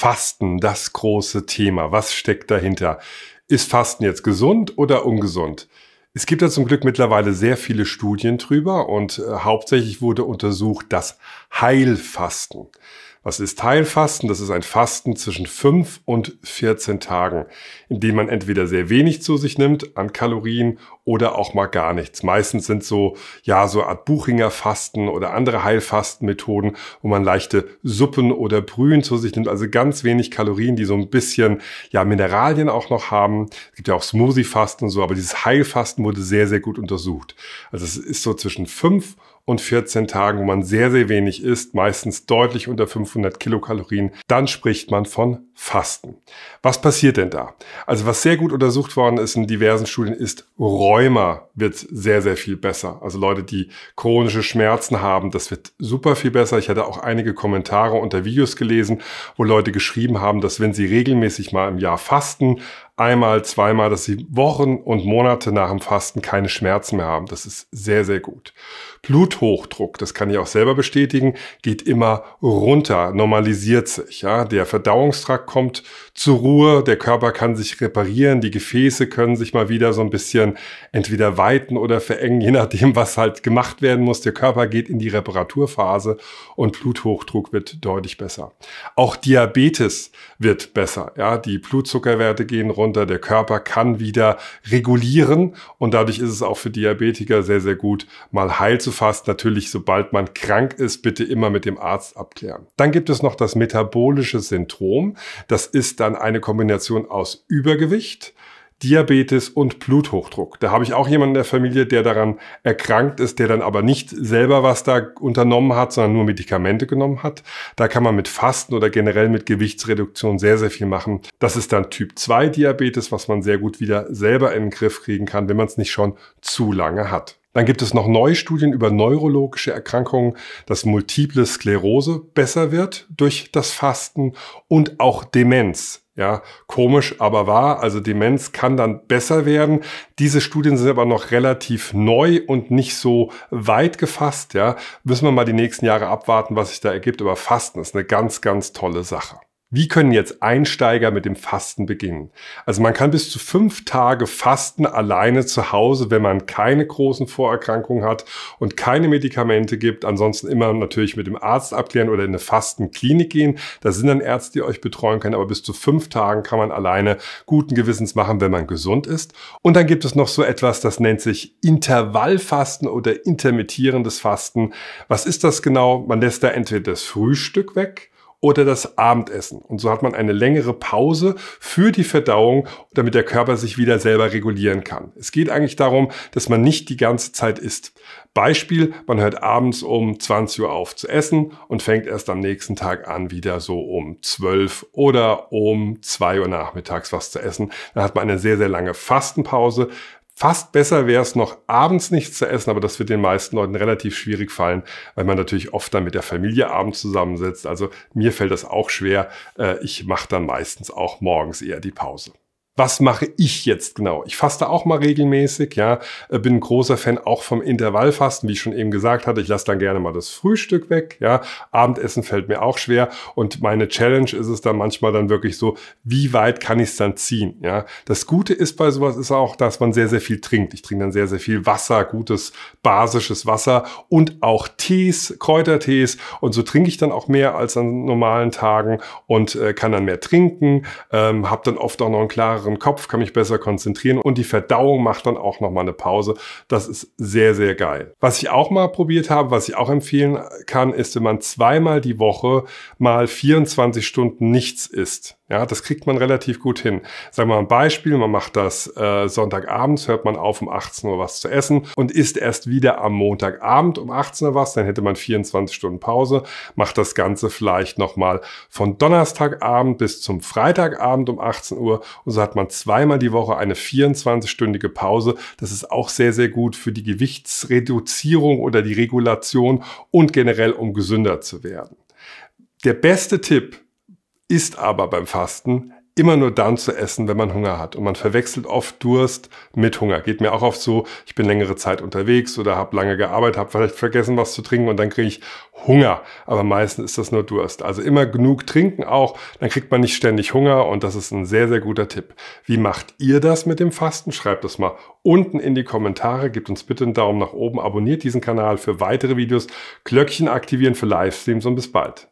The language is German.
Fasten das große Thema? Was steckt dahinter? Ist Fasten jetzt gesund oder ungesund? Es gibt da zum Glück mittlerweile sehr viele Studien drüber und äh, hauptsächlich wurde untersucht das Heilfasten. Was ist Teilfasten? Das ist ein Fasten zwischen 5 und 14 Tagen, in dem man entweder sehr wenig zu sich nimmt an Kalorien oder auch mal gar nichts. Meistens sind so, ja, so eine Art Buchinger Fasten oder andere Heilfastenmethoden, wo man leichte Suppen oder Brühen zu sich nimmt, also ganz wenig Kalorien, die so ein bisschen, ja, Mineralien auch noch haben. Es gibt ja auch Smoothie-Fasten und so, aber dieses Heilfasten wurde sehr, sehr gut untersucht. Also es ist so zwischen 5 und 14 Tagen, wo man sehr, sehr wenig isst, meistens deutlich unter 5 500 Kilokalorien, dann spricht man von Fasten. Was passiert denn da? Also was sehr gut untersucht worden ist in diversen Studien ist, Rheuma wird sehr, sehr viel besser. Also Leute, die chronische Schmerzen haben, das wird super viel besser. Ich hatte auch einige Kommentare unter Videos gelesen, wo Leute geschrieben haben, dass wenn sie regelmäßig mal im Jahr fasten, einmal, zweimal, dass sie Wochen und Monate nach dem Fasten keine Schmerzen mehr haben. Das ist sehr, sehr gut. Bluthochdruck, das kann ich auch selber bestätigen, geht immer runter, normalisiert sich. Ja? Der Verdauungstrakt kommt zur Ruhe, der Körper kann sich reparieren, die Gefäße können sich mal wieder so ein bisschen entweder weiten oder verengen, je nachdem, was halt gemacht werden muss. Der Körper geht in die Reparaturphase und Bluthochdruck wird deutlich besser. Auch Diabetes wird besser. Ja? Die Blutzuckerwerte gehen runter runter. Der Körper kann wieder regulieren und dadurch ist es auch für Diabetiker sehr, sehr gut, mal Heil zu fassen. Natürlich, sobald man krank ist, bitte immer mit dem Arzt abklären. Dann gibt es noch das metabolische Syndrom. Das ist dann eine Kombination aus Übergewicht, Diabetes und Bluthochdruck. Da habe ich auch jemanden in der Familie, der daran erkrankt ist, der dann aber nicht selber was da unternommen hat, sondern nur Medikamente genommen hat. Da kann man mit Fasten oder generell mit Gewichtsreduktion sehr, sehr viel machen. Das ist dann Typ 2 Diabetes, was man sehr gut wieder selber in den Griff kriegen kann, wenn man es nicht schon zu lange hat. Dann gibt es noch neue Studien über neurologische Erkrankungen, dass multiple Sklerose besser wird durch das Fasten und auch Demenz ja, komisch, aber wahr. Also Demenz kann dann besser werden. Diese Studien sind aber noch relativ neu und nicht so weit gefasst. Ja, müssen wir mal die nächsten Jahre abwarten, was sich da ergibt. Aber Fasten ist eine ganz, ganz tolle Sache. Wie können jetzt Einsteiger mit dem Fasten beginnen? Also man kann bis zu fünf Tage fasten alleine zu Hause, wenn man keine großen Vorerkrankungen hat und keine Medikamente gibt. Ansonsten immer natürlich mit dem Arzt abklären oder in eine Fastenklinik gehen. Da sind dann Ärzte, die euch betreuen können. Aber bis zu fünf Tagen kann man alleine guten Gewissens machen, wenn man gesund ist. Und dann gibt es noch so etwas, das nennt sich Intervallfasten oder intermittierendes Fasten. Was ist das genau? Man lässt da entweder das Frühstück weg oder das Abendessen. Und so hat man eine längere Pause für die Verdauung, damit der Körper sich wieder selber regulieren kann. Es geht eigentlich darum, dass man nicht die ganze Zeit isst. Beispiel, man hört abends um 20 Uhr auf zu essen und fängt erst am nächsten Tag an, wieder so um 12 oder um 2 Uhr nachmittags was zu essen. Dann hat man eine sehr, sehr lange Fastenpause, Fast besser wäre es noch, abends nichts zu essen, aber das wird den meisten Leuten relativ schwierig fallen, weil man natürlich oft dann mit der Familie abends zusammensetzt. Also mir fällt das auch schwer. Äh, ich mache dann meistens auch morgens eher die Pause was mache ich jetzt genau? Ich faste auch mal regelmäßig, ja, äh, bin ein großer Fan auch vom Intervallfasten, wie ich schon eben gesagt hatte. Ich lasse dann gerne mal das Frühstück weg, ja. Abendessen fällt mir auch schwer und meine Challenge ist es dann manchmal dann wirklich so, wie weit kann ich es dann ziehen, ja. Das Gute ist bei sowas ist auch, dass man sehr, sehr viel trinkt. Ich trinke dann sehr, sehr viel Wasser, gutes basisches Wasser und auch Tees, Kräutertees und so trinke ich dann auch mehr als an normalen Tagen und äh, kann dann mehr trinken, ähm, habe dann oft auch noch einen klareren klaren Kopf, kann mich besser konzentrieren und die Verdauung macht dann auch nochmal eine Pause. Das ist sehr, sehr geil. Was ich auch mal probiert habe, was ich auch empfehlen kann, ist, wenn man zweimal die Woche mal 24 Stunden nichts isst ja, das kriegt man relativ gut hin. Sagen wir mal ein Beispiel, man macht das äh, Sonntagabends, hört man auf um 18 Uhr was zu essen und isst erst wieder am Montagabend um 18 Uhr was, dann hätte man 24 Stunden Pause, macht das Ganze vielleicht nochmal von Donnerstagabend bis zum Freitagabend um 18 Uhr und so hat man zweimal die Woche eine 24-stündige Pause. Das ist auch sehr, sehr gut für die Gewichtsreduzierung oder die Regulation und generell um gesünder zu werden. Der beste Tipp, ist aber beim Fasten immer nur dann zu essen, wenn man Hunger hat. Und man verwechselt oft Durst mit Hunger. Geht mir auch oft so, ich bin längere Zeit unterwegs oder habe lange gearbeitet, habe vielleicht vergessen, was zu trinken und dann kriege ich Hunger. Aber meistens ist das nur Durst. Also immer genug trinken auch, dann kriegt man nicht ständig Hunger und das ist ein sehr, sehr guter Tipp. Wie macht ihr das mit dem Fasten? Schreibt das mal unten in die Kommentare. Gebt uns bitte einen Daumen nach oben, abonniert diesen Kanal für weitere Videos, Glöckchen aktivieren für Livestreams und bis bald.